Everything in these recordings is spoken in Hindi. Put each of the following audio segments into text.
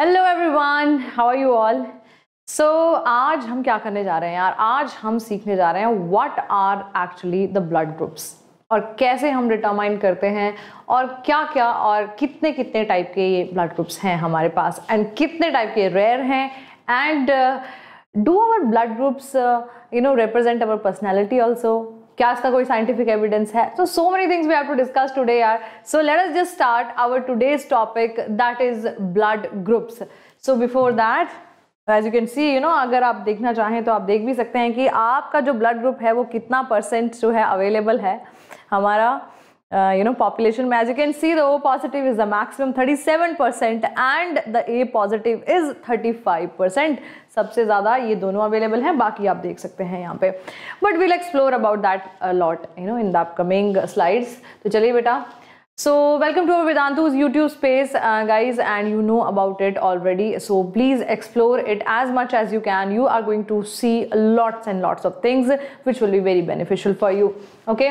Hello everyone how are you all so आज हम क्या करने जा रहे हैं यार आज हम सीखने जा रहे हैं what are actually the blood groups और कैसे हम डिटरमाइन करते हैं और क्या क्या और कितने कितने टाइप के ये ब्लड ग्रुप्स हैं हमारे पास एंड कितने टाइप के रेयर हैं and do our blood groups you know represent our personality also क्या इसका कोई साइंटिफिक एविडेंस है so so many things we have to discuss today यार so let us just start our today's topic that is blood groups so before that as you can see you know अगर आप देखना चाहें तो आप देख भी सकते हैं कि आपका जो ब्लड ग्रुप है वो कितना परसेंट जो है अवेलेबल है हमारा यू नो पॉपुलेशन में as you can see the O positive is the maximum thirty seven percent and the A positive is thirty five percent सबसे ज़्यादा ये दोनों अवेलेबल हैं बाकी आप देख सकते हैं यहाँ पे but we'll explore about that lot you know in the upcoming slides तो चलिए बेटा so welcome to our Vedantu's YouTube space guys and you know about it already so please explore it as much as you can you are going to see lots and lots of things which will be very beneficial for you okay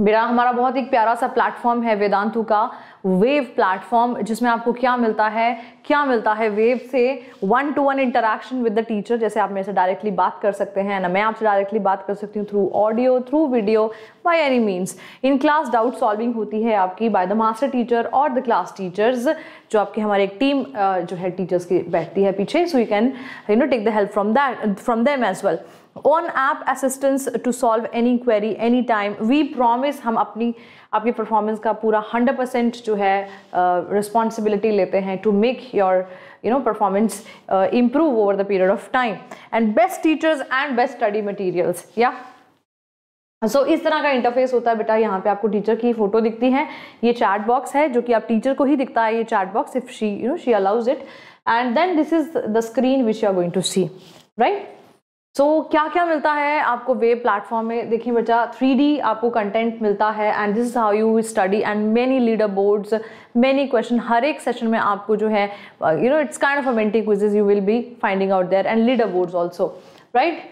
मेरा हमारा बहुत ही प्यारा सा प्लेटफॉर्म है वेदांतु का वेव प्लेटफॉर्म जिसमें आपको क्या मिलता है क्या मिलता है वेव से one to one interaction with the teacher जैसे आप मेरे से डायरेक्टली बात कर सकते हैं ना मैं आपसे डायरेक्टली बात कर सकती हूँ through audio through video by any means in class doubt solving होती है आपकी बाय द मास्टर टीचर और द क्लास टीचर्स जो आपकी हमारी एक टीम जो है टीचर्स की बैठती है पीछे so you can you know take the help from that from them as well on app assistance to solve any query any time we promise हम अपनी आपकी परफॉर्मेंस का पूरा हंड्रेड परसेंट जो है रिस्पॉन्सिबिलिटी uh, लेते हैं to make your you know performance improve over the period of time and best teachers and best study materials या सो so, इस तरह का इंटरफेस होता है बेटा यहाँ पे आपको टीचर की फोटो दिखती है ये चैट बॉक्स है जो कि आप टीचर को ही दिखता है ये chat box if she you know she allows it and then this is the screen which you are going to see right so so, क्या क्या मिलता है आपको वेब प्लेटफॉर्म में देखिए बच्चा थ्री आपको कंटेंट मिलता है and this is how you study and many leader boards many question हर एक सेशन में आपको जो है you know it's kind of a Menti quizzes you will be finding out there and leader boards also right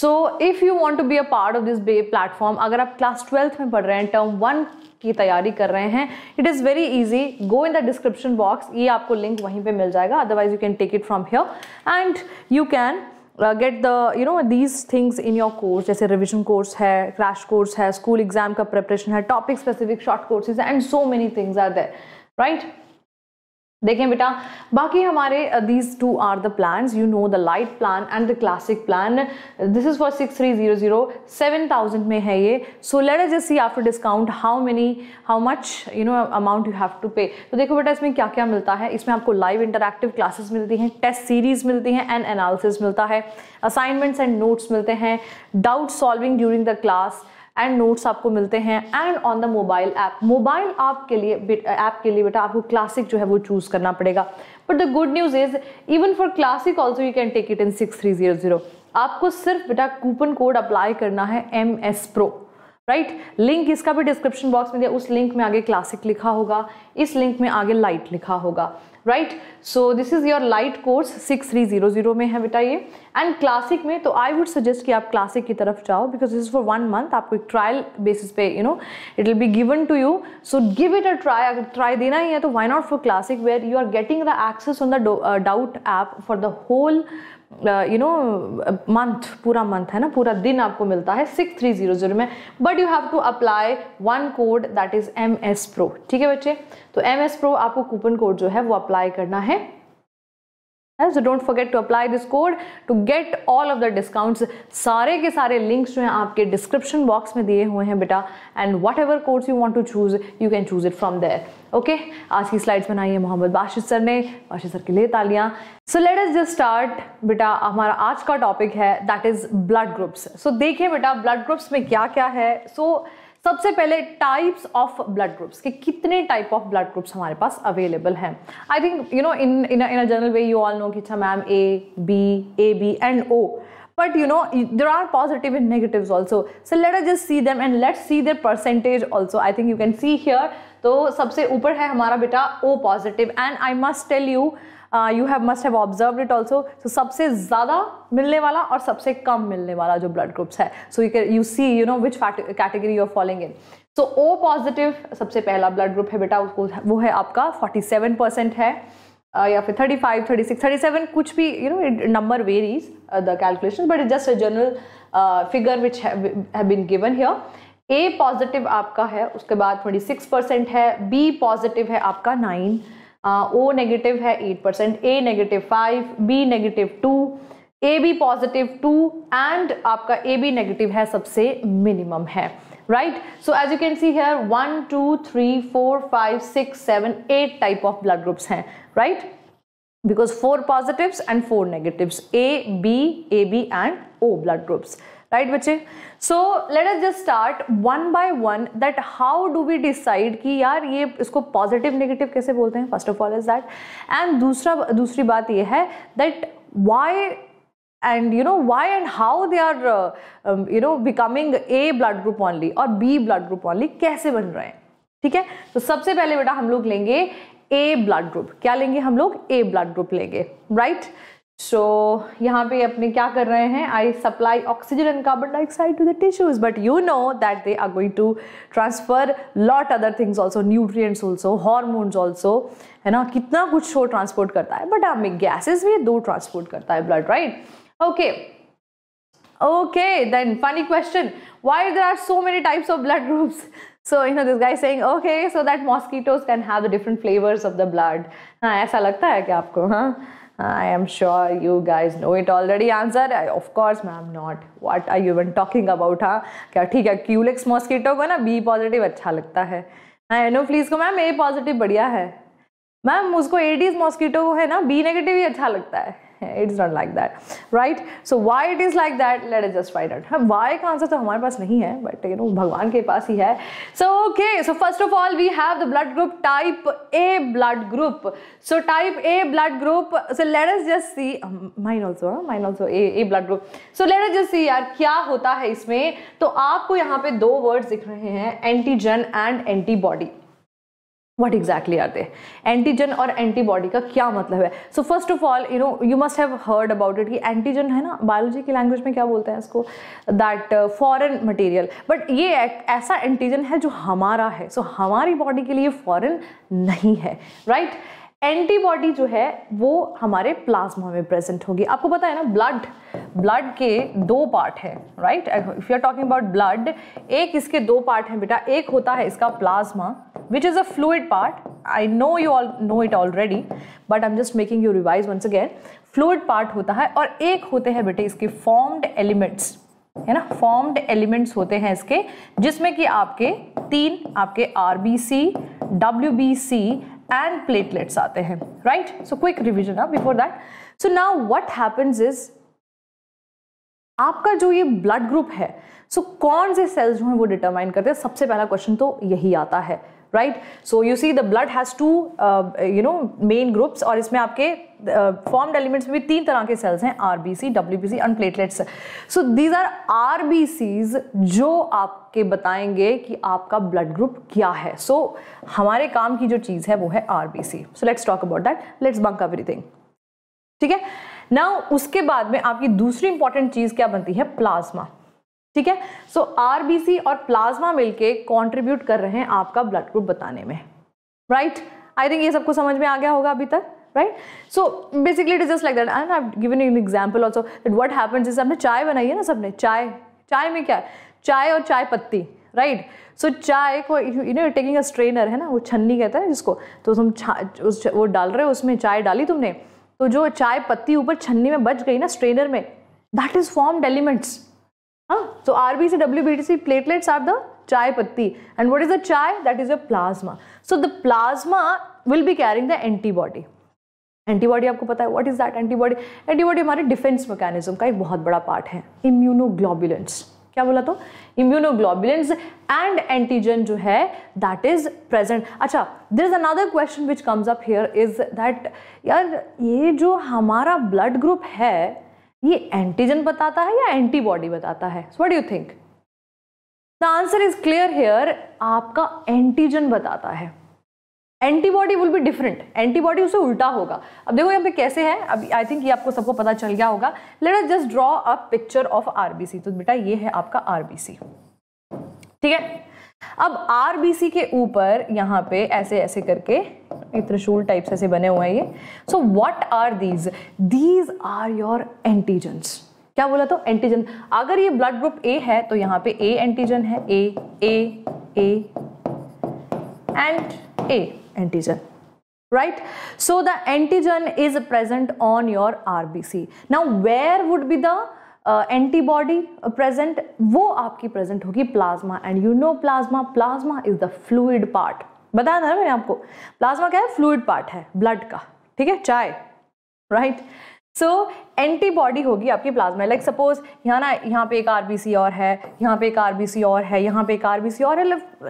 so if you want to be a part of this way platform अगर आप क्लास ट्वेल्थ में पढ़ रहे हैं टर्म वन की तैयारी कर रहे हैं it is very easy go in the description box ये आपको लिंक वहीं पे मिल जाएगा otherwise you can take it from here and you can get the you know these things in your course जैसे रिविजन कोर्स है क्रैश कोर्स है स्कूल एग्जाम का प्रिपरेशन है topic specific short courses and so many things are there right देखें बेटा बाकी हमारे these two are the plan you know the light plan and the classic plan this is for six three zero zero seven thousand में है ये so let us just see after discount how many how much you know amount you have to pay तो देखो बेटा इसमें क्या क्या मिलता है इसमें आपको लाइव इंटरेक्टिव क्लासेस मिलती हैं टेस्ट सीरीज मिलती हैं एंड एनालिसिस मिलता है असाइनमेंट्स एंड नोट्स मिलते हैं doubt solving during the class and notes आपको मिलते हैं and on the mobile app mobile app के लिए ऐप के लिए बेटा आपको क्लासिक जो है वो चूज़ करना पड़ेगा but the good news is even for classic also you can take it in six three zero zero आपको सिर्फ बेटा कूपन कोड अप्लाई करना है M S pro right right? Link इसका भी डिस्क्रिप्शन बॉक्स में दिया उस लिंक में आगे क्लासिक लिखा होगा इस लिंक में आगे लाइट लिखा होगा right so this is your light course six three zero zero में है बेटा ये एंड क्लासिक में तो आई वुड सजेस्ट कि आप क्लासिक की तरफ जाओ because this is for one month आपको एक ट्रायल बेसिस पे you know it will be given to you so give it a try अगर ट्राई देना ही है तो why not for classic where you are getting the access on the doubt app for the whole you know month पूरा मंथ है ना पूरा दिन आपको मिलता है सिक्स थ्री जीरो जीरो में but you have to apply one code that is M S pro ठीक है बच्चे तो एम एस प्रो आपको कूपन कोड जो है वो अप्लाई करना है so don't forget to apply this code to get all of the discounts सारे के सारे links जो हैं आपके description box में दिए हुए हैं बेटा and whatever course you want to choose you can choose it from there okay आज की slides बनाई है मोहम्मद बाशिद सर ने बाशिद सर के लिए तालियां so let us just start बेटा हमारा आज का topic है that is blood groups so देखिए बेटा blood groups में क्या क्या है so सबसे पहले टाइप्स ऑफ ब्लड ग्रुप्स कि कितने टाइप ऑफ ब्लड ग्रुप्स हमारे पास अवेलेबल हैं I think you know in in a general way you all know कि अच्छा ma'am A B A B and O but you know there are positive and negative also so let just see them and let see their percentage also I think you can see here तो सबसे ऊपर है हमारा बेटा O positive and I must tell you you have must have observe it also so सबसे ज़्यादा मिलने वाला और सबसे कम मिलने वाला जो ब्लड ग्रुप्स है so you you see you know which category you are following in so O positive सबसे पहला ब्लड ग्रुप है बेटा उसको वो है आपका फोर्टी सेवन परसेंट है uh, या फिर thirty five thirty six thirty seven कुछ भी you know number varies the calculation but it just a general figure which have been given here A positive आपका है उसके बाद ट्वेंटी सिक्स परसेंट है बी पॉजिटिव है आपका नाइन ओ नेगेटिव है eight percent A negative five B negative two A B positive two and आपका ए बी नेगेटिव है सबसे मिनिमम है right so as you can see here one two three four five six seven eight type of blood groups हैं right because four positive and four negative A B A B and O blood groups right बच्चे so let us just start one by one that how do we decide कि यार ये इसको पॉजिटिव नेगेटिव कैसे बोलते हैं first of all is that and दूसरा दूसरी बात ये है that why and you know why and how they are you know becoming A blood group only और बी ब्लड ग्रुप ऑनली कैसे बन रहे हैं ठीक है तो सबसे पहले बेटा हम लोग लेंगे ए ब्लड ग्रुप क्या लेंगे हम लोग ए ब्लड ग्रुप लेंगे राइट right? सो so, यहाँ पे अपने क्या कर रहे हैं I supply oxygen and carbon dioxide to the tissues but you know that they are going to transfer lot other things also nutrients also hormones also है ना कितना कुछ शो ट्रांसपोर्ट करता है बट हमें गैसेज भी दो ट्रांसपोर्ट करता है blood right okay okay then funny question why there are so many types of blood groups so you know this guy is saying okay so that mosquitoes can have the different flavors of the blood हाँ ऐसा लगता है क्या आपको हाँ I am sure you guys know it already answer I of course ma'am not what I one talking about हाँ क्या ठीक है क्यूलेक्स मॉस्किटो को ना बी पॉजिटिव अच्छा लगता है हाँ एनो फ्लीज को मैम ए पॉजिटिव बढ़िया है मैम उसको एडीज मॉस्किटो को है ना बी नेगेटिव ही अच्छा लगता है it's not like that right so why it is like that let is just find out हाँ वाई का आंसर तो हमारे पास नहीं है बट यू नो भगवान के पास ही है so okay so first of all we have the blood group type A blood group so type A blood group so let is just see mine also mine also A blood group so let is just see यार क्या होता है इसमें तो आपको यहाँ पे दो वर्ड्स दिख रहे हैं antigen and antibody what exactly are they antigen और एंटीबॉडी का क्या मतलब है so first of all you know you must have heard about it कि एंटीजन है ना बायोलॉजी की लैंग्वेज में क्या बोलते हैं इसको दैट फॉरन मटीरियल बट ये ऐसा एंटीजन है जो हमारा है सो so, हमारी बॉडी के लिए फॉरन नहीं है राइट right? एंटीबॉडी जो है वो हमारे प्लाज्मा में प्रेजेंट होगी आपको पता है ना ब्लड ब्लड के दो पार्ट है right if you are talking about blood एक इसके दो पार्ट हैं बेटा एक होता है इसका plasma which is a fluid part I know you all know it already but I am just making you revise once again fluid part होता है और एक होते हैं बेटे इसके फॉर्म्ड एलिमेंट्स है ना फॉर्म्ड एलिमेंट्स होते हैं इसके जिसमें कि आपके तीन आपके R B C W B C and platelets आते हैं right so quick revision up before that so now what happens आपका जो ये ब्लड ग्रुप है सो so कौन से सेल्स जो हैं वो डिटरमाइन करते हैं सबसे पहला क्वेश्चन तो यही आता है right so you see the blood has two you know main groups और इसमें आपके फॉर्म्ड uh, एलिमेंट्स में भी तीन तरह के सेल्स हैं R B C W B C and platelets so these are R B जो आप आपके बताएंगे कि आपका ब्लड ग्रुप क्या है सो so, हमारे काम की जो चीज़ है वो है R B C so let's talk about that let's bunk everything ठीक है ना उसके बाद में आपकी दूसरी इंपॉर्टेंट चीज़ क्या बनती है प्लाज्मा ठीक है सो आरबीसी और प्लाज्मा मिलके कंट्रीब्यूट कर रहे हैं आपका ब्लड ग्रुप बताने में राइट आई थिंक ये सबको समझ में आ गया होगा अभी तक right so basically it is just like that and I given in example also that what happens is हमने चाय बनाई है ना सबने चाय चाय में क्या है चाय और चाय पत्ती राइट सो चाय को you know taking a strainer है ना वो छन्नी कहता है जिसको तो तुम उस वो डाल रहे हो उसमें चाय डाली तुमने तो जो चाय पत्ती ऊपर छन्नी में बच गई ना स्ट्रेनर में दैट इज फॉर्म्ड एलिमेंट्स हाँ so R B C W B T C platelets are the chai patti and what is the chai that is a plasma so the plasma will be carrying the antibody antibody आपको पता है what is that antibody antibody हमारे डिफेंस मैकेनिज्म का एक बहुत बड़ा पार्ट है इम्यूनोग्लोबुलेंट्स क्या बोला तो इम्यूनोग्लोबुलेंस एंड एंटीजन जो है दैट इज प्रेजेंट अच्छा there is another question which comes up here is that यार ये जो हमारा ब्लड ग्रुप है ये एंटीजन बताता है या एंटीबॉडी बताता है what you think the answer is clear here आपका एंटीजन बताता है antibody will be different antibody उसे उल्टा होगा अब देखो यहाँ पे कैसे है अब आई थिंक ये आपको सबको पता चल गया होगा let us just draw a picture of RBC तो बेटा ये है आपका आरबीसी ठीक है अब आरबीसी के ऊपर यहाँ पे ऐसे ऐसे करके त्रिशूल टाइप से ऐसे बने हुए हैं ये so what are these these are your antigens क्या बोला तो एंटीजन अगर ये ब्लड ग्रुप ए है तो यहाँ पे ए एंटीजन है A A A and A antigen right so the antigen is present on your rbc now where would be the antibody uh, present uh, वो आपकी प्रेजेंट होगी plasma and you know plasma plasma is the fluid part बताया था ना मैंने आपको प्लाज्मा क्या है फ्लूड पार्ट है ब्लड का ठीक है चाय राइट right? सो एंटीबॉडी होगी आपकी प्लाज्मा लाइक सपोज यहाँ ना यहाँ पे एक आरबीसी और है यहाँ पे एक आरबीसी और है यहाँ पे एक आरबीसी और है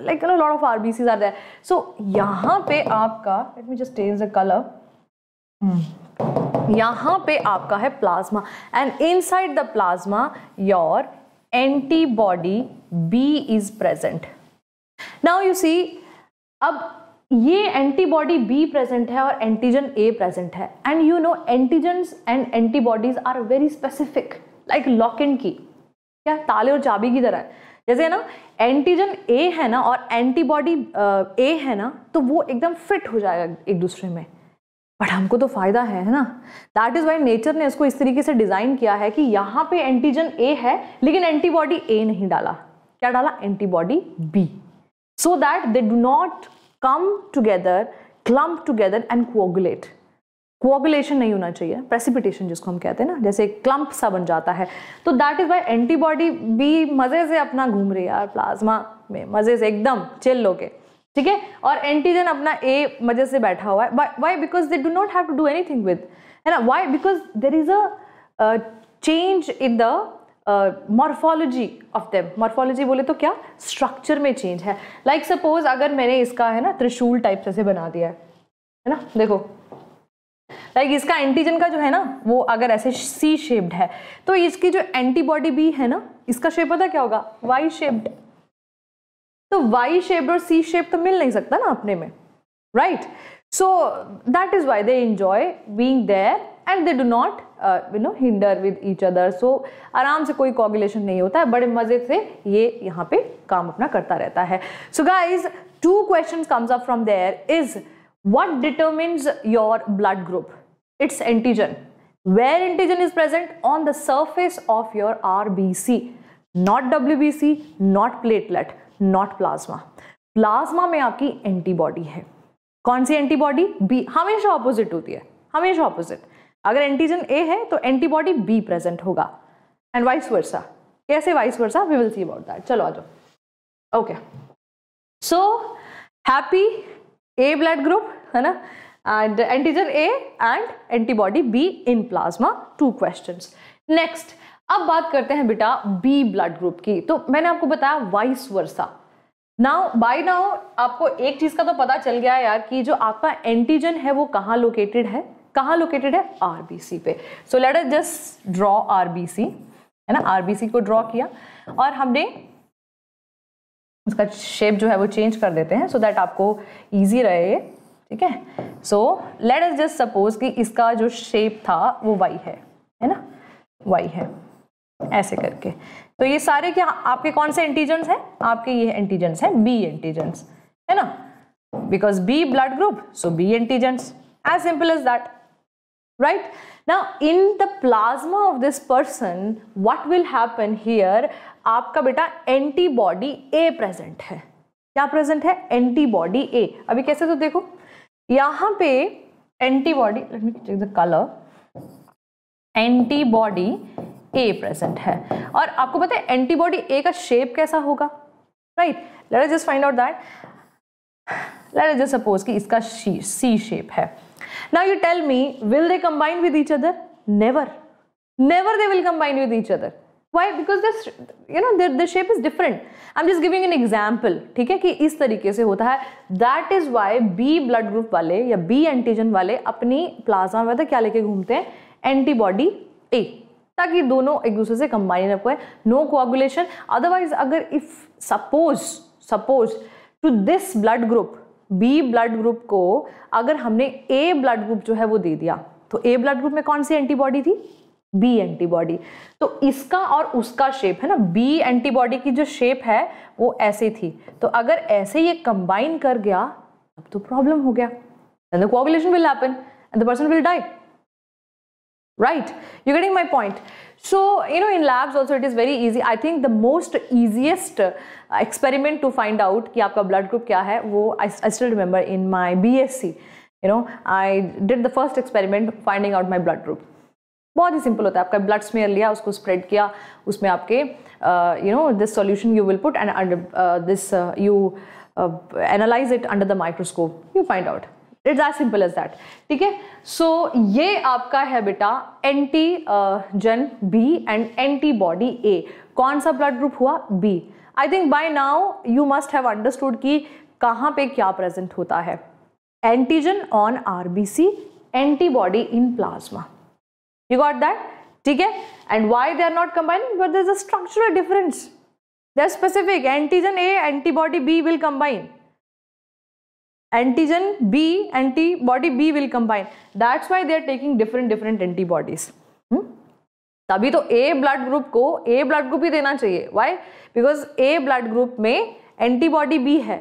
like no lot of RBC are that so यहाँ पे आपका let me just change the colour यहाँ पे आपका है plasma and inside the plasma your antibody B is present now you see अब ये एंटीबॉडी बी प्रेजेंट है और एंटीजन ए प्रेजेंट है and you know antigen and antibodies are very specific like lock in key क्या ताले और चाबी की तरह है जैसे है ना एंटीजन ए है ना और एंटीबॉडी ए है ना तो वो एकदम फिट हो जाएगा एक दूसरे में बट हमको तो फ़ायदा है है ना दैट इज़ वाई नेचर ने इसको इस तरीके से डिज़ाइन किया है कि यहाँ पे एंटीजन ए है लेकिन एंटीबॉडी ए नहीं डाला क्या डाला antibody B so that they do not come together clump together and coagulate coagulation नहीं होना चाहिए प्रेसिपिटेशन जिसको हम कहते हैं ना जैसे क्लम्प सा बन जाता है तो दैट इज़ वाई एंटीबॉडी भी मज़े से अपना घूम रही है यार प्लाज्मा में मज़े से एकदम चिल लोगे ठीक है और एंटीजन अपना ए मज़े से बैठा हुआ है why because they do not have to do anything with है ना why because there is a change in the morphology of them morphology बोले तो क्या स्ट्रक्चर में चेंज है लाइक like सपोज अगर मैंने इसका है ना त्रिशूल टाइप से बना दिया है है ना देखो लाइक like इसका एंटीजन का जो है ना वो अगर ऐसे सी शेप्ड है तो इसकी जो एंटीबॉडी भी है ना इसका शेप पता क्या होगा वाई शेप्ड तो वाई शेप्ड और सी शेप तो मिल नहीं सकता ना अपने में right so that is why they enjoy being there and they do not you know hinder with each other so आराम से कोई कॉगुलेशन नहीं होता है बड़े मज़े से ये यहाँ पे काम अपना करता रहता है so guys two question comes up from there is what your blood group it's antigen where antigen is present on the surface of your R B C not W B C not platelet not plasma plasma में आपकी एंटीबॉडी है कौन सी एंटीबॉडी बी हमेशा ऑपोजिट होती है हमेशा ऑपोजिट अगर एंटीजन ए है तो एंटीबॉडी बी प्रेजेंट होगा एंड वाइस वर्सा कैसे vice versa we will see about that चलो आ जाओ okay so happy A blood group है ना and antigen A and antibody B in plasma two question next अब बात करते हैं बेटा बी ब्लड ग्रुप की तो मैंने आपको बताया vice versa now by now आपको एक चीज का तो पता चल गया यार कि जो आपका एंटीजन है वो कहाँ लोकेटेड है कहाँ लोकेटेड है आरबीसी पे so let us just draw RBC है ना आरबीसी को ड्रॉ किया और हमने उसका शेप जो है वो चेंज कर देते हैं सो so दैट आपको ईजी रहे ठीक है so let us just suppose कि इसका जो शेप था वो वाई है है ना वाई है ऐसे करके तो ये सारे क्या आपके कौन से एंटीजेंस हैं आपके ये एंटीजेंस हैं बी एंटीजेंस है ना because B blood group so B antigens as simple as that right now in the plasma of this person what will happen here आपका बेटा एंटीबॉडी ए प्रेजेंट है क्या प्रेजेंट है एंटीबॉडी ए अभी कैसे तो देखो यहाँ पे antibody let me check the colour antibody A present है और आपको पता है एंटीबॉडी ए का शेप कैसा होगा right let us just find out that let us just suppose कि इसका सी शेप है now you tell me will they combine with each other never never they will combine with each other why because this you know their the shape is different i'm just giving an example ठीक है कि इस तरीके से होता है that is why B blood group वाले या B antigen वाले अपनी plasma में तो क्या लेके घूमते हैं एंटीबॉडी A ताकि दोनों एक दूसरे से कंबाइन अप हुए नो कोआगुलेशन अदरवाइज अगर if suppose suppose to this blood group B blood group को अगर हमने ए ब्लड ग्रुप जो है वो दे दिया तो ए ब्लड ग्रुप में कौन सी एंटीबॉडी थी बी एंटीबॉडी तो इसका और उसका शेप है ना बी एंटीबॉडी की जो शेप है वो ऐसे थी तो अगर ऐसे ये कंबाइन कर गया अब तो प्रॉब्लम हो गया and the coagulation will happen and the person will die right you getting my point So, you know, in labs also it is very easy. I think the most easiest experiment to find out ki aapka blood group kya hai wo I, I still remember in my BSc. You know, I did the first experiment finding out my blood group. बहुत ही सिंपल होता है आपका ब्लड स्मेयर लिया उसको स्प्रेड किया उसमें आपके you know this solution you will put and this you analyse it under the microscope you find out it's as simple as that ठीक है सो ये आपका है बेटा antigen B and antibody A कौन सा ब्लड ग्रुप हुआ B I think by now you must have understood कि कहाँ पे क्या प्रेजेंट होता है antigen on RBC antibody in plasma you got that ठीक है and why they are not combining but there is a structural difference there specific antigen A antibody B will combine antigen b antibody b will combine that's why they are taking different different antibodies hmm? तभी तो ए ब्लड ग्रुप को ए ब्लड ग्रुप ही देना चाहिए why because A blood group में एंटीबॉडी बी है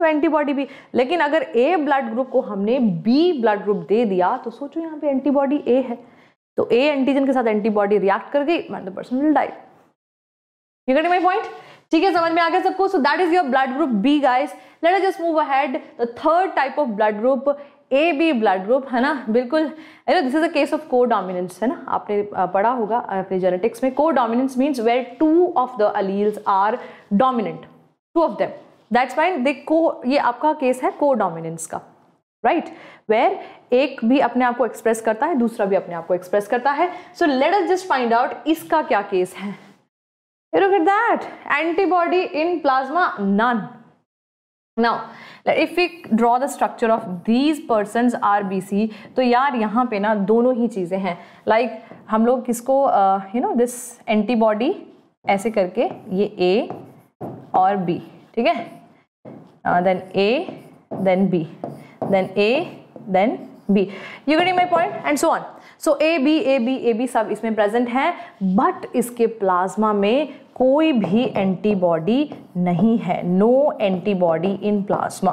तो एंटीबॉडी बी लेकिन अगर ए ब्लड ग्रुप को हमने बी ब्लड ग्रुप दे दिया तो सोचो यहाँ पे एंटीबॉडी ए है तो ए एंटीजन के साथ एंटीबॉडी रिएक्ट कर गई the person will die you get my point ठीक है समझ में आ गया सबको so that is your blood group B guys let us just move ahead the third type of blood group A B blood group है ना बिल्कुल you know this is a case of codominance है ना आपने पढ़ा होगा अपने जेनेटिक्स में codominance means where two of the alleles are dominant two of them that's why they को ये आपका केस है को डोमिनेंस का राइट right? वेयर एक भी अपने आप को एक्सप्रेस करता है दूसरा भी अपने आप को एक्सप्रेस करता है so let us just find out इसका क्या केस है look at that antibody in plasma none now if we draw the structure of these persons RBC तो यार यहाँ पे ना दोनों ही चीज़ें हैं लाइक like, हम लोग किसको यू नो दिस एंटीबॉडी ऐसे करके ये ए और बी ठीक है then A then B then A then B you getting my point and so on so A B A B A B सब इसमें प्रेजेंट है बट इसके प्लाज्मा में कोई भी एंटीबॉडी नहीं है नो एंटीबॉडी इन प्लाज्मा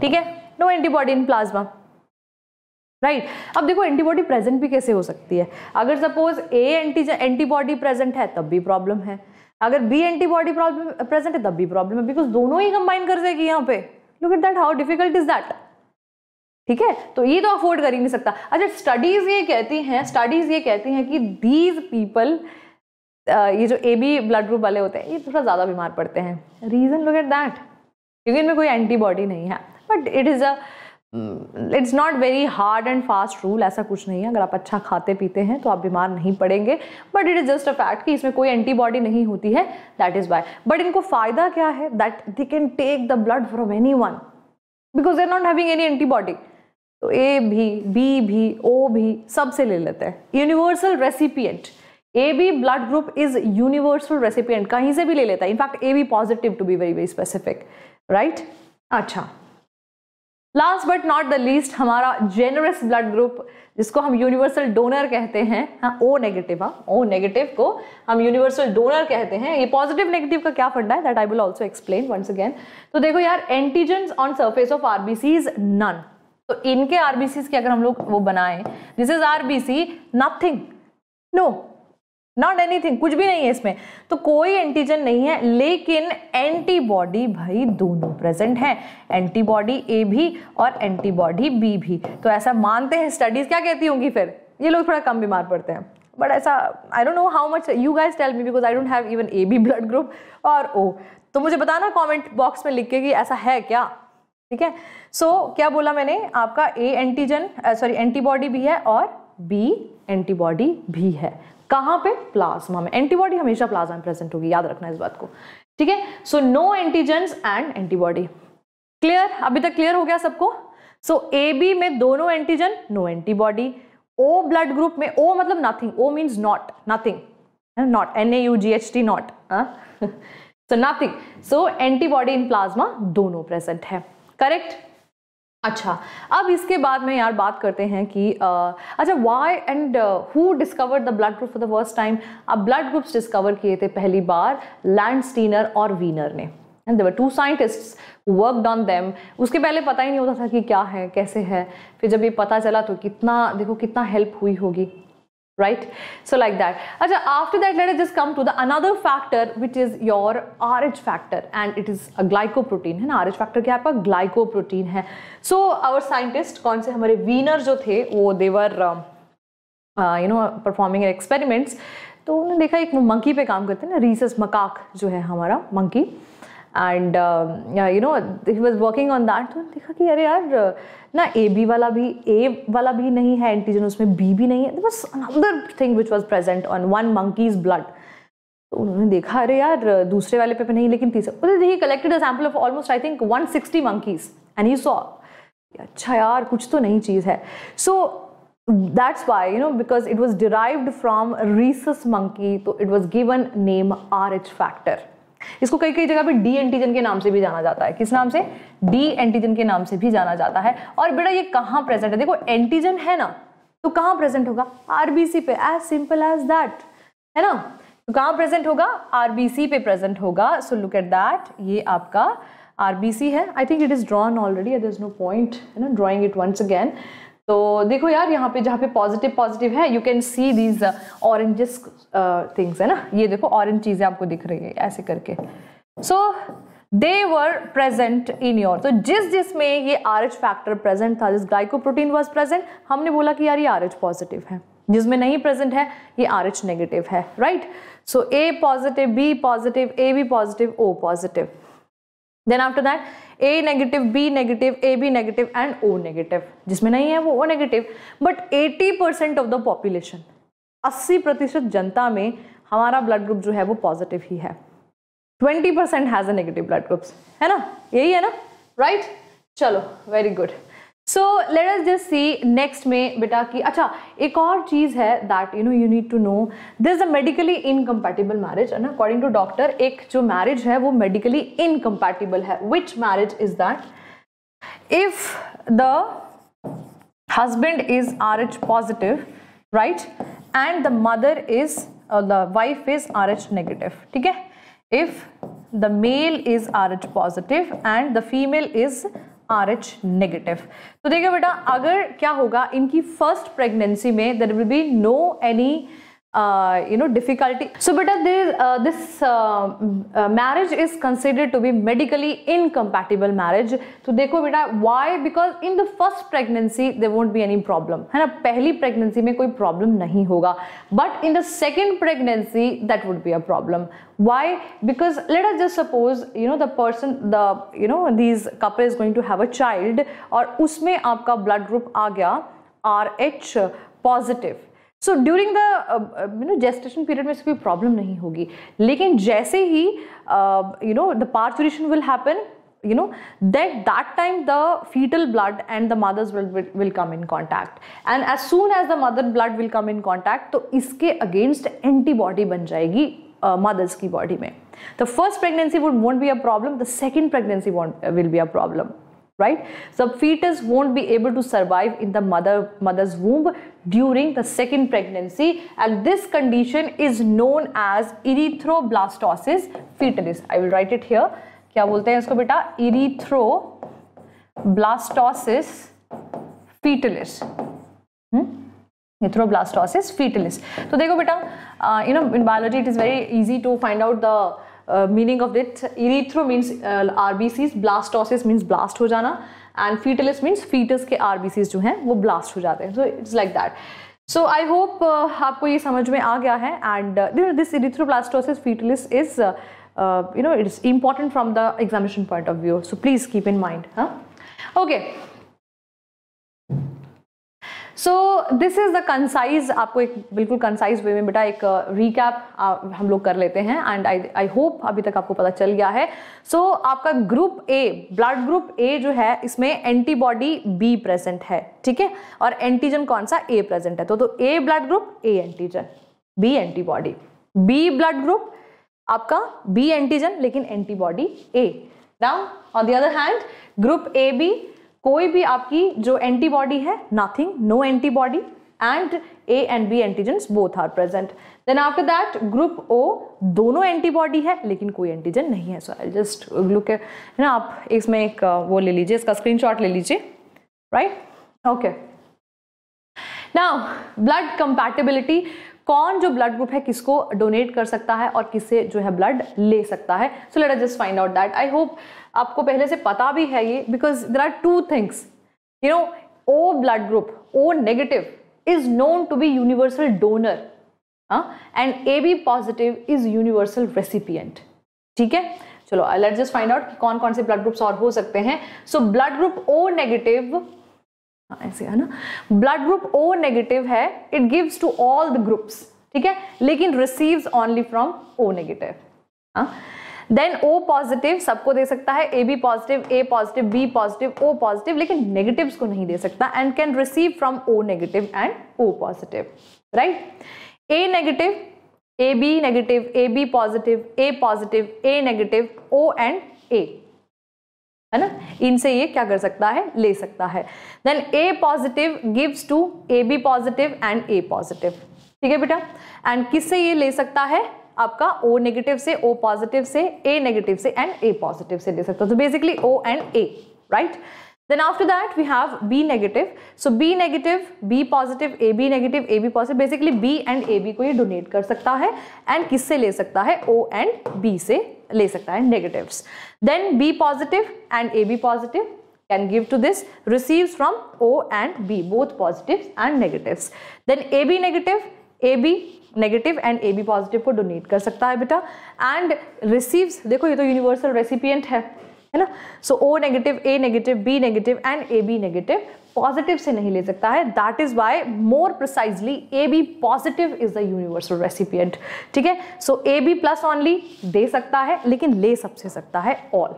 ठीक है no antibody in plasma right right. अब देखो एंटीबॉडी प्रेजेंट भी कैसे हो सकती है अगर suppose A anti antibody present है तब भी प्रॉब्लम है अगर बी एंटीबॉडी प्रॉब्लम प्रेजेंट है तब भी प्रॉब्लम है बिकॉज दोनों ही कंबाइन कर देगी यहाँ पे look at that how difficult is that ठीक है तो ये तो अफोर्ड कर ही नहीं सकता अच्छा स्टडीज ये कहती हैं स्टडीज ये कहती हैं कि दीज पीपल ये जो ए बी ब्लड ग्रुप वाले होते हैं ये थोड़ा ज़्यादा बीमार पड़ते हैं रीज़न लुक एट दैट क्योंकि इनमें कोई एंटीबॉडी नहीं है but it is a it's not very hard and fast rule ऐसा कुछ नहीं है अगर आप अच्छा खाते पीते हैं तो आप बीमार नहीं पड़ेंगे but it is just a fact कि इसमें कोई एंटीबॉडी नहीं होती है दैट इज़ वाई बट इनको फ़ायदा क्या है that they can take the blood from anyone because they are not having any antibody तो ए भी बी भी ओ भी सबसे ले लेते हैं universal recipient A B blood group is universal recipient कहीं से भी ले लेता है in fact A B positive to be very very specific right अच्छा last but not the least हमारा जेनरस ब्लड ग्रुप जिसको हम यूनिवर्सल डोनर कहते हैं हाँ ओ नेगेटिव हाँ ओ नेगेटिव को हम यूनिवर्सल डोनर कहते हैं ये पॉजिटिव नेगेटिव का क्या फंडा है that I will also explain once again तो देखो यार antigen on surface of RBC is none तो इनके आरबीसी के अगर हम लोग वो बनाए this is RBC nothing no not anything कुछ भी नहीं है इसमें तो कोई एंटीजन नहीं है लेकिन एंटीबॉडी भाई दोनों प्रेजेंट है एंटीबॉडी ए भी और एंटीबॉडी बी भी तो ऐसा मानते हैं स्टडीज क्या कहती होंगी फिर ये लोग थोड़ा कम बीमार पड़ते हैं बट ऐसा I don't know how much you guys tell me because I don't have even A B blood group और ओ तो मुझे बताना कॉमेंट बॉक्स में लिख के कि ऐसा है क्या ठीक है सो so, क्या बोला मैंने आपका ए एंटीजन सॉरी एंटीबॉडी भी है और बी एंटीबॉडी भी है कहां पे प्लाज्मा में एंटीबॉडी हमेशा प्लाज्मा में प्रेजेंट होगी याद रखना इस बात को ठीक है so no antigen and antibody clear अभी तक क्लियर हो गया सबको सो ए बी में दोनों antigen no antibody O blood group में ओ मतलब nothing O means not nothing not N A U G H T not so nothing so antibody in plasma दोनों प्रेजेंट है करेक्ट अच्छा अब इसके बाद में यार बात करते हैं कि आ, अच्छा why and who discover the blood group for the first time अब ब्लड ग्रुप्स डिस्कवर किए थे पहली बार लैंड स्टीनर और वीनर ने and they were two scientist work on them उसके पहले पता ही नहीं होता था कि क्या है कैसे है फिर जब ये पता चला तो कितना देखो कितना हेल्प हुई होगी right so like that acha after that let us just come to the another factor which is your rh factor and it is a glycoprotein hai na rh factor kya hai par glycoprotein hai so our scientist kaun se hamare wiener jo the wo they were uh, you know performing experiments तो उन्होंने देखा एक मंकी पे काम करते हैं ना रीसस मकाक जो है हमारा monkey and you know he was working on that तो देखा कि अरे यार ना ए बी वाला भी ए वाला भी नहीं है एंटीजन उसमें बी भी नहीं है बस another thing which was present on one monkey's blood तो उन्होंने देखा अरे यार दूसरे वाले पे नहीं लेकिन तीसरे देखिए collected example of almost I think one sixty monkeys and you saw अच्छा यार कुछ तो नहीं चीज़ है so that's why you know because it was derived from from monkey तो it was given name R rh factor इसको कई कई जगह पे डी एंटीजन के नाम से भी जाना जाता है किस नाम से डी एंटीजन के नाम से भी जाना जाता है और बेटा ये कहाँ प्रेजेंट है देखो एंटीजन है ना तो कहाँ प्रेजेंट होगा आरबीसी पे एज सिंपल एज दैट है ना तो कहाँ प्रेजेंट होगा आरबीसी पे प्रेजेंट होगा सो लुक एट दैट ये आपका आरबीसी है I think it is drawn already it no point है ना ड्रॉइंग इट वंस अगैन तो देखो यार यहाँ पे जहाँ पे पॉजिटिव पॉजिटिव है you can see these oranges things है ना ये देखो ऑरेंज चीज़ें आपको दिख रही है ऐसे करके सो दे वर प्रेजेंट इन योर तो जिस में ये आर एच फैक्टर प्रेजेंट था जिस ग्लाइकोप्रोटीन वॉज प्रेजेंट हमने बोला कि यार ये आर एच पॉजिटिव है जिसमें नहीं प्रेजेंट है ये आर एच नेगेटिव है right so A positive B positive A B positive O positive then after that A negative B negative A B negative and O negative जिसमें नहीं है वो O negative but 80 percent of the population 80 प्रतिशत जनता में हमारा ब्लड ग्रुप जो है वो पॉजिटिव ही है 20 percent has a negative blood groups है ना यही है ना राइट right? चलो very good so let us just see next में बेटा कि अच्छा एक और चीज़ है that you know you need to know this a medically incompatible marriage and according to doctor एक जो मैरिज है वो मेडिकली इनकम्पैटिबल है which marriage is that if the husband is R H positive right and the mother is the wife is R H negative ठीक है if the male is Rh positive and the female is R H negative तो देखिए बेटा अगर क्या होगा इनकी फर्स्ट प्रेगनेंसी में there will be no any you know difficulty so बेटा this this marriage is considered to be medically incompatible marriage तो देखो बेटा why because in the first pregnancy they won't be any problem है ना पहली प्रेगनेंसी में कोई प्रॉब्लम नहीं होगा but in the second pregnancy that would be a problem why because let us just suppose you know the person the you know these couple is going to have a child और उसमें आपका ब्लड ग्रुप आ गया R H positive so during the you know gestation period में इसकी प्रॉब्लम नहीं होगी लेकिन जैसे ही you know the parturition will happen you know that that time the fetal blood and the mother's blood will come in contact and as soon as the mother blood will come in contact तो इसके against antibody बन जाएगी मदर्स की बॉडी में the first pregnancy would won't be a problem the second pregnancy will be a problem right the fetus won't be able to survive in the mother mother's womb during the second pregnancy and this condition is known as erythroblastosis fetalis i will write it here क्या बोलते हैं इसको बेटा erythroblastosis fetalis. Fetalis erythroblastosis fetalis तो देखो बेटा uh, you know in biology it is very easy to find out the meaning of that erythro means R B Cs blastosis means blast हो जाना एंड फीटलिस मीन्स फीटस के आर बी सीज जो हैं वो ब्लास्ट हो जाते हैं so it's like that so I hope आपको ये समझ में आ गया है and this erythroblastosis fetalis is you know it's important from the examination point of view so please keep in mind हाँ okay so this is the concise आपको एक बिल्कुल कंसाइज वे में बेटा एक रिकैप uh, uh, हम लोग कर लेते हैं एंड आई आई होप अभी तक आपको पता चल गया है सो so, आपका group A blood group A जो है इसमें एंटीबॉडी बी प्रेजेंट है ठीक है और एंटीजन कौन सा ए प्रेजेंट है तो तो A blood group A antigen B antibody B blood group आपका बी एंटीजन लेकिन antibody A now on the other hand group A B कोई भी आपकी जो एंटीबॉडी है nothing no antibody and A and B antigen both are present then after that group O दोनों एंटीबॉडी है लेकिन कोई एंटीजन नहीं है सो आई जस्ट लुक है ना आप इसमें एक uh, वो ले लीजिए इसका स्क्रीन ले लीजिए right okay now blood compatibility कौन जो ब्लड ग्रुप है किसको डोनेट कर सकता है और किसे जो है ब्लड ले सकता है so let just find out that I hope आपको पहले से पता भी है ये because there are two things you know O blood group O negative is known to be universal donor and A B positive is universal recipient ठीक है चलो लेट जस्ट फाइंड आउट कौन कौन से ब्लड ग्रुप्स और हो सकते हैं so blood group O negative ऐसे है ना ब्लड ग्रुप ओ नेगेटिव है it gives to all the groups ठीक है लेकिन receives only from O negative हाँ देन ओ पॉजिटिव सबको दे सकता है A B positive A positive B positive O positive लेकिन नेगेटिव्स को नहीं दे सकता and can receive from O negative and O positive right A negative A B negative A B positive A positive A negative O and A है ना इनसे ये क्या कर सकता है ले सकता है then A positive gives to A B positive and A positive ठीक है बेटा एंड किससे ये ले सकता है आपका ओ नेगेटिव से ओ पॉजिटिव से ए नेगेटिव से एंड ए पॉजिटिव से ले सकते हो तो basically O and A right then after that we have B negative so B negative B positive A B negative A B positive basically B and A B को ये डोनेट कर सकता है एंड किससे ले सकता है ओ एंड बी से ले सकता है negative then B positive and A B positive can give to this receive from O and B both positive and negative then A B negative A B negative and A B positive को डोनेट कर सकता है बेटा एंड रिसीव्स देखो ये तो यूनिवर्सल रेसिपियंट है है ना so O negative A negative B negative and A B negative positive से नहीं ले सकता है that is why more precisely A B positive is the universal recipient ठीक है so A B plus only दे सकता है लेकिन ले सबसे सकता है all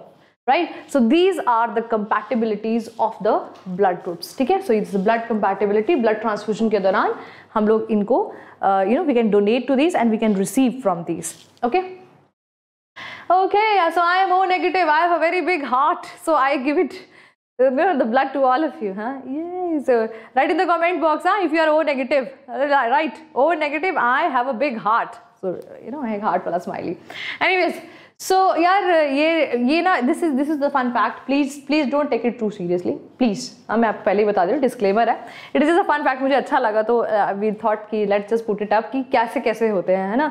right so these are the compatibilities of the blood groups ठीक है so it's blood compatibility blood transfusion के दौरान हम लोग इनको you know we can donate to this and we can receive from this okay okay so i am o negative i have a very big heart so i give it you know, the blood to all of you huh Yes. write in the comment box huh? if you are o negative uh, right o negative i have a big heart so you know i heart a smiley anyways so so, यार ये ये ना this is this is the fun fact please please don't take it too seriously please हाँ मैं आपको पहले ही बता दूँ डिस्क्लेमर है it is a fun fact मुझे अच्छा लगा तो वी uh, थॉट कि let's just put it up कि कैसे कैसे होते हैं है ना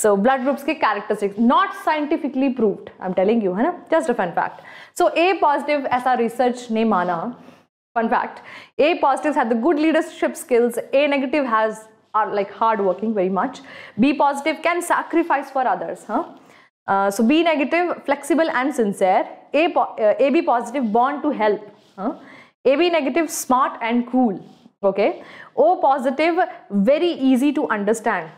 सो ब्लड ग्रुप्स के characteristics not scientifically proved I am telling you है ना just a fun fact so A positive ऐसा रिसर्च ने माना fun fact A positive had good leadership skills A negative has has are like hard working very much b positive can sacrifice for others हाँ? Uh, so be negative, flexible and sincere. A, po uh, AB positive, born to help. Huh? AB negative, smart and cool. Okay. O positive, very easy to understand.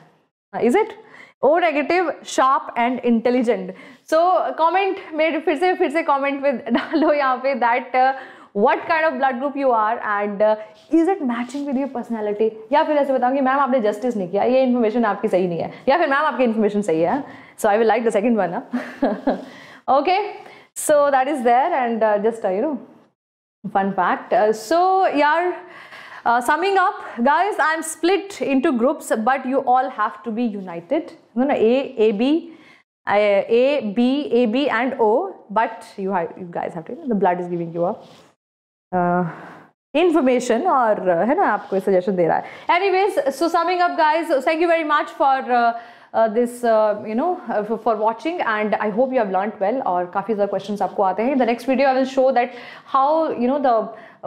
Uh, is it? O negative, sharp and intelligent. So comment, मेरे फिर से फिर से comment with डालो यहाँ पे that uh, what kind of blood group you are and uh, is it matching with your personality या फिर ऐसे बताऊँ कि मैम आपने justice नहीं किया ये information आपकी सही नहीं है या फिर मैम information सही है so I will like the second one okay so that is there and uh, just uh, you know fun fact so यार uh, summing up guys I am split into groups but you all have to be united you know A A B a, a, B, A, B and O, but you, guys have to, the blood is giving you up. Information uh, और uh, है ना आपको सजेशन दे रहा है anyways so summing up guys thank you very much for this you know for watching and I hope you have learn well और काफ़ी ज़्यादा क्वेश्चन आपको आते हैं the next video I will show that how you know the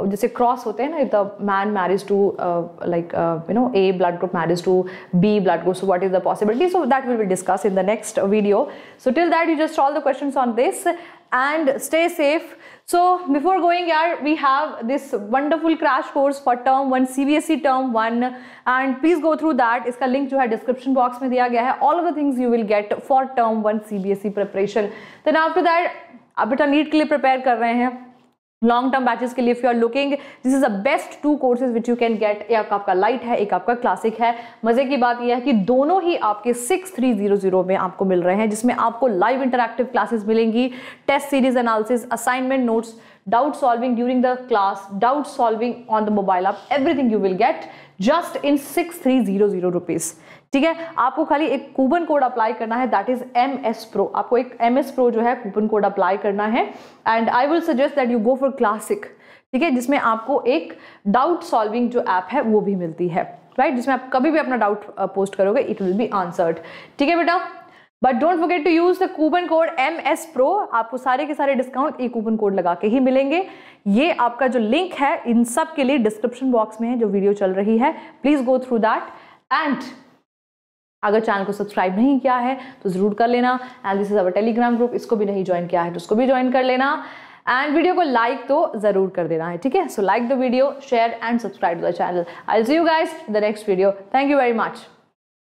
जैसे क्रॉस होते हैं ना the man marriage to like you know A blood group marriage to B blood group so what is the possibility so that will be discuss in the next video so till that you just all the question on this and stay safe so before going यार we have this wonderful crash course for term one C B S E term one and please go through that इसका लिंक जो है डिस्क्रिप्शन बॉक्स में दिया गया है all of the things you will get for term one C B S E preparation then after that अब बेटा नीट के लिए प्रिपेयर कर रहे हैं लॉन्ग टर्म बैचेस के लिए if you are looking this is the best two courses which you can get एक आपका लाइट है एक आपका क्लासिक है मजे की बात यह है कि दोनों ही आपके सिक्स थ्री जीरो जीरो में आपको मिल रहे हैं जिसमें आपको लाइव इंटरक्टिव क्लासेस मिलेंगी test series analysis assignment notes doubt solving during the class doubt solving on the mobile आप everything you will get just in six three zero zero rupees ठीक है आपको खाली एक कूपन कोड अप्लाई करना है that is M S pro आपको एक एम एस प्रो जो है कूपन कोड अप्लाई करना है and I will suggest that you go for classic ठीक है जिसमें आपको एक डाउट सॉल्विंग जो ऐप है वो भी मिलती है राइट right? जिसमें आप कभी भी अपना डाउट पोस्ट करोगे इट विल बी आंसर्ड ठीक है बेटा but don't forget to use the coupon code M S pro आपको सारे के सारे डिस्काउंट ई कूपन कोड लगा के ही मिलेंगे ये आपका जो लिंक है इन सब के लिए डिस्क्रिप्शन बॉक्स में है जो वीडियो चल रही है please go through that and अगर चैनल को सब्सक्राइब नहीं किया है तो ज़रूर कर लेना and this is our Telegram group इसको भी नहीं ज्वाइन किया है तो उसको भी ज्वाइन कर लेना एंड वीडियो को लाइक तो ज़रूर कर देना है ठीक है so like the video share and subscribe the channel I see you guys the next video thank you very much